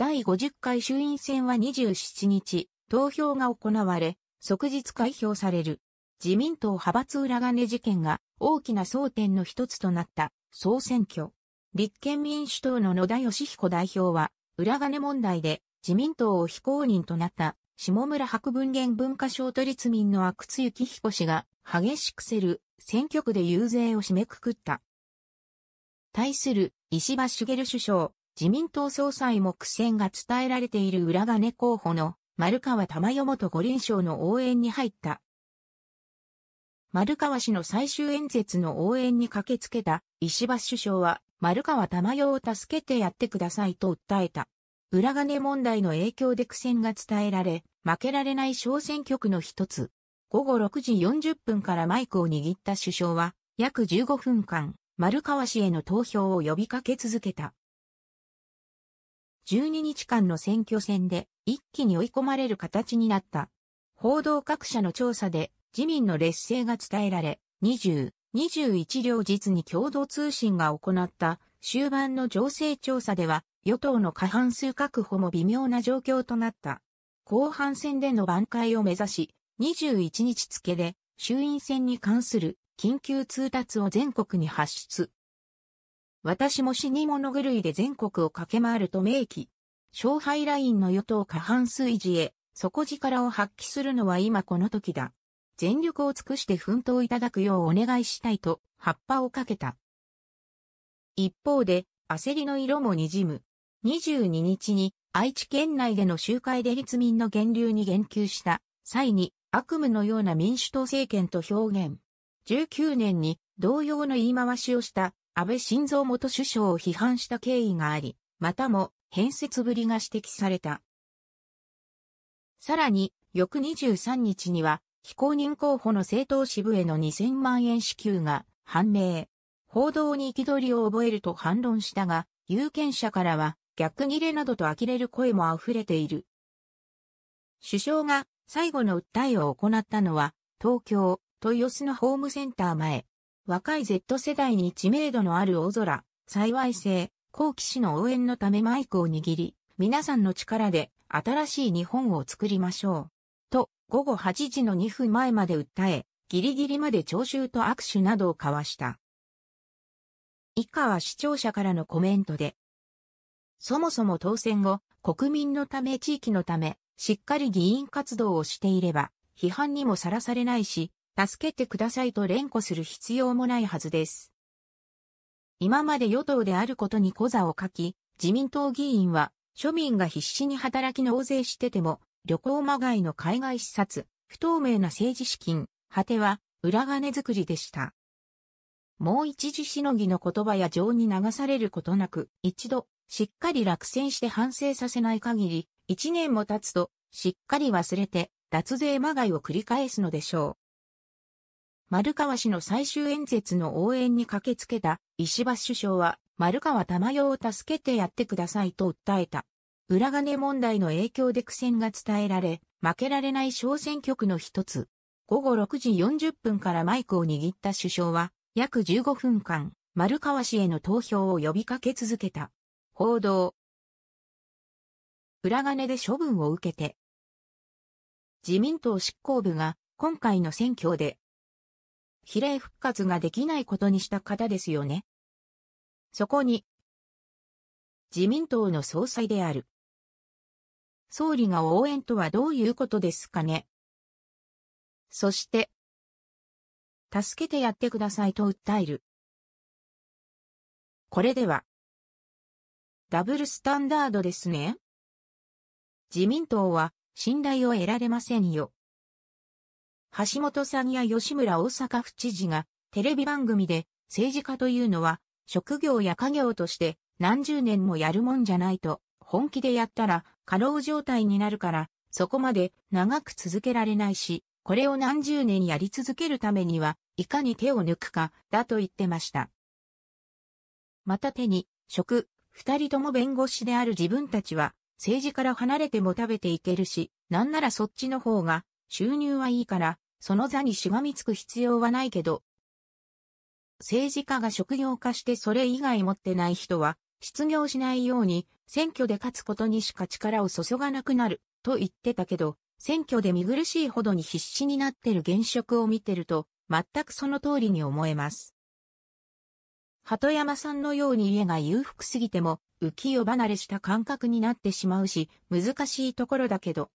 第50回衆院選は27日、投票が行われ、即日開票される。自民党派閥裏金事件が大きな争点の一つとなった総選挙。立憲民主党の野田義彦代表は、裏金問題で自民党を非公認となった下村博文言文化省都立民の阿久津幸彦氏が激しくせる選挙区で遊説を締めくくった。対する石破茂首相、自民党総裁も苦戦が伝えられている裏金候補の丸川玉代元五輪賞の応援に入った。丸川氏の最終演説の応援に駆けつけた石橋首相は丸川玉代を助けてやってくださいと訴えた。裏金問題の影響で苦戦が伝えられ、負けられない小選挙区の一つ。午後6時40分からマイクを握った首相は、約15分間、丸川氏への投票を呼びかけ続けた。12日間の選挙戦で一気に追い込まれる形になった。報道各社の調査で自民の劣勢が伝えられ、20、21両日に共同通信が行った終盤の情勢調査では、与党の過半数確保も微妙な状況となった。後半戦での挽回を目指し、21日付で衆院選に関する緊急通達を全国に発出。私も死に物狂いで全国を駆け回ると明記。勝敗ラインの与党過半数維持へ、底力を発揮するのは今この時だ。全力を尽くして奮闘いただくようお願いしたいと、葉っぱをかけた。一方で、焦りの色も滲む。22日に、愛知県内での集会で立民の源流に言及した際に、悪夢のような民主党政権と表現。19年に同様の言い回しをした安倍晋三元首相を批判した経緯があり、またも、変節ぶりが指摘された。さらに、翌23日には、非公認候補の政党支部への2000万円支給が判明。報道に憤りを覚えると反論したが、有権者からは逆切れなどと呆れる声も溢れている。首相が最後の訴えを行ったのは、東京、豊洲のホームセンター前、若い Z 世代に知名度のある大空、幸い性、好奇心の応援のためマイクを握り、皆さんの力で新しい日本を作りましょう。と、午後8時の2分前まで訴え、ギリギリまで聴衆と握手などを交わした。以下は視聴者からのコメントで。そもそも当選後、国民のため地域のため、しっかり議員活動をしていれば、批判にもさらされないし、助けてくださいと連呼する必要もないはずです。今まで与党であることに小座を書き、自民党議員は庶民が必死に働き納税してても、旅行まがいの海外視察、不透明な政治資金、果ては裏金作りでした。もう一時しのぎの言葉や情に流されることなく、一度、しっかり落選して反省させない限り、一年も経つと、しっかり忘れて、脱税まがいを繰り返すのでしょう。丸川氏の最終演説の応援に駆けつけた石橋首相は丸川珠代を助けてやってくださいと訴えた。裏金問題の影響で苦戦が伝えられ、負けられない小選挙区の一つ。午後6時40分からマイクを握った首相は、約15分間、丸川氏への投票を呼びかけ続けた。報道。裏金で処分を受けて。自民党執行部が、今回の選挙で比例復活ができないことにした方ですよね。そこに、自民党の総裁である。総理が応援とはどういうことですかね。そして、助けてやってくださいと訴える。これでは、ダブルスタンダードですね。自民党は信頼を得られませんよ。橋本さんや吉村大阪府知事が、テレビ番組で、政治家というのは、職業や家業として、何十年もやるもんじゃないと、本気でやったら、過労状態になるから、そこまで長く続けられないし、これを何十年やり続けるためには、いかに手を抜くか、だと言ってました。また手に、食、二人とも弁護士である自分たちは、政治から離れても食べていけるし、なんならそっちの方が、収入はいいから、その座にしがみつく必要はないけど、政治家が職業化してそれ以外持ってない人は、失業しないように、選挙で勝つことにしか力を注がなくなる、と言ってたけど、選挙で見苦しいほどに必死になってる現職を見てると、全くその通りに思えます。鳩山さんのように家が裕福すぎても、浮世離れした感覚になってしまうし、難しいところだけど、